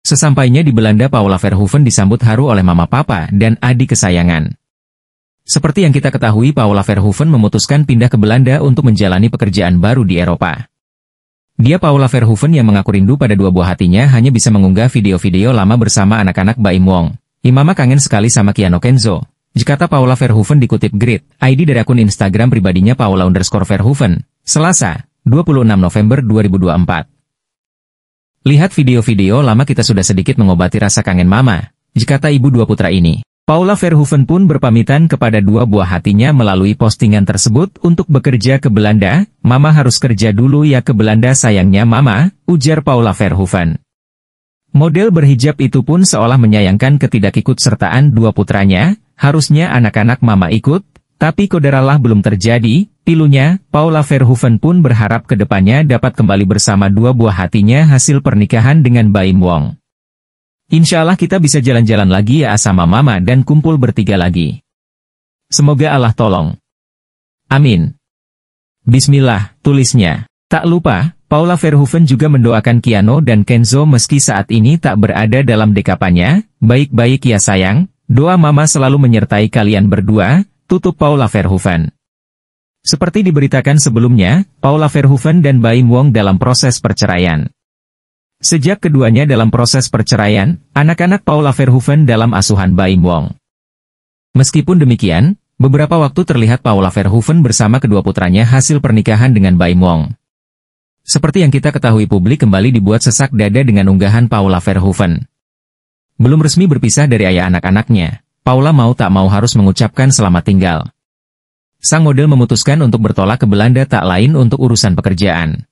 Sesampainya di Belanda Paula Verhoeven disambut haru oleh mama papa dan adik kesayangan. Seperti yang kita ketahui Paula Verhoeven memutuskan pindah ke Belanda untuk menjalani pekerjaan baru di Eropa. Dia Paula Verhoeven yang mengaku rindu pada dua buah hatinya hanya bisa mengunggah video-video lama bersama anak-anak Baim Wong. Imama kangen sekali sama Kiano Kenzo. Jakarta Paula Verhoeven dikutip Grid, ID dari akun Instagram pribadinya Paula underscore Verhoeven, Selasa, 26 November 2024. Lihat video-video lama kita sudah sedikit mengobati rasa kangen mama, jika ibu dua putra ini. Paula Verhoeven pun berpamitan kepada dua buah hatinya melalui postingan tersebut untuk bekerja ke Belanda, Mama harus kerja dulu ya ke Belanda sayangnya Mama, ujar Paula Verhoeven. Model berhijab itu pun seolah menyayangkan ketidakikutsertaan dua putranya, harusnya anak-anak Mama ikut, tapi kodaralah belum terjadi, pilunya, Paula Verhoeven pun berharap kedepannya dapat kembali bersama dua buah hatinya hasil pernikahan dengan Baim Wong. Insya Allah kita bisa jalan-jalan lagi ya sama mama dan kumpul bertiga lagi. Semoga Allah tolong. Amin. Bismillah, tulisnya. Tak lupa, Paula Verhoeven juga mendoakan Kiano dan Kenzo meski saat ini tak berada dalam dekapannya, baik-baik ya sayang, doa mama selalu menyertai kalian berdua, tutup Paula Verhoeven. Seperti diberitakan sebelumnya, Paula Verhoeven dan Baim Wong dalam proses perceraian. Sejak keduanya dalam proses perceraian, anak-anak Paula Verhoeven dalam asuhan Baim Wong. Meskipun demikian, beberapa waktu terlihat Paula Verhoeven bersama kedua putranya hasil pernikahan dengan Baim Wong. Seperti yang kita ketahui publik kembali dibuat sesak dada dengan unggahan Paula Verhoeven. Belum resmi berpisah dari ayah anak-anaknya. Paula mau tak mau harus mengucapkan selamat tinggal. Sang model memutuskan untuk bertolak ke Belanda tak lain untuk urusan pekerjaan.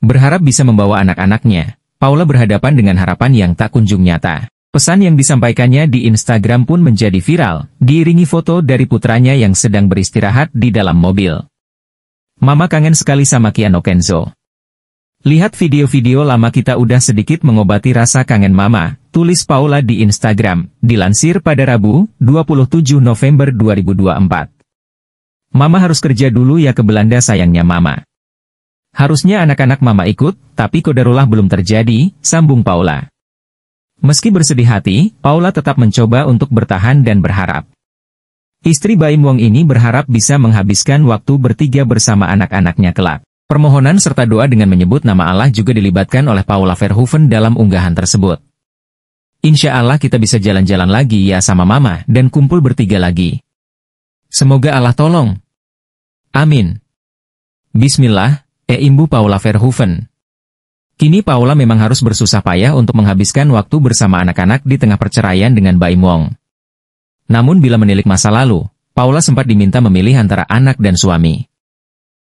Berharap bisa membawa anak-anaknya, Paula berhadapan dengan harapan yang tak kunjung nyata. Pesan yang disampaikannya di Instagram pun menjadi viral, diiringi foto dari putranya yang sedang beristirahat di dalam mobil. Mama kangen sekali sama Kiano Kenzo. Lihat video-video lama kita udah sedikit mengobati rasa kangen mama, tulis Paula di Instagram, dilansir pada Rabu, 27 November 2024. Mama harus kerja dulu ya ke Belanda sayangnya mama. Harusnya anak-anak mama ikut, tapi kodarullah belum terjadi, sambung Paula. Meski bersedih hati, Paula tetap mencoba untuk bertahan dan berharap. Istri Baim Wong ini berharap bisa menghabiskan waktu bertiga bersama anak-anaknya kelak. Permohonan serta doa dengan menyebut nama Allah juga dilibatkan oleh Paula Verhoeven dalam unggahan tersebut. Insya Allah kita bisa jalan-jalan lagi ya sama mama dan kumpul bertiga lagi. Semoga Allah tolong. Amin. Bismillah, e imbu Paula Verhoeven. Kini Paula memang harus bersusah payah untuk menghabiskan waktu bersama anak-anak di tengah perceraian dengan Baim Wong. Namun bila menilik masa lalu, Paula sempat diminta memilih antara anak dan suami.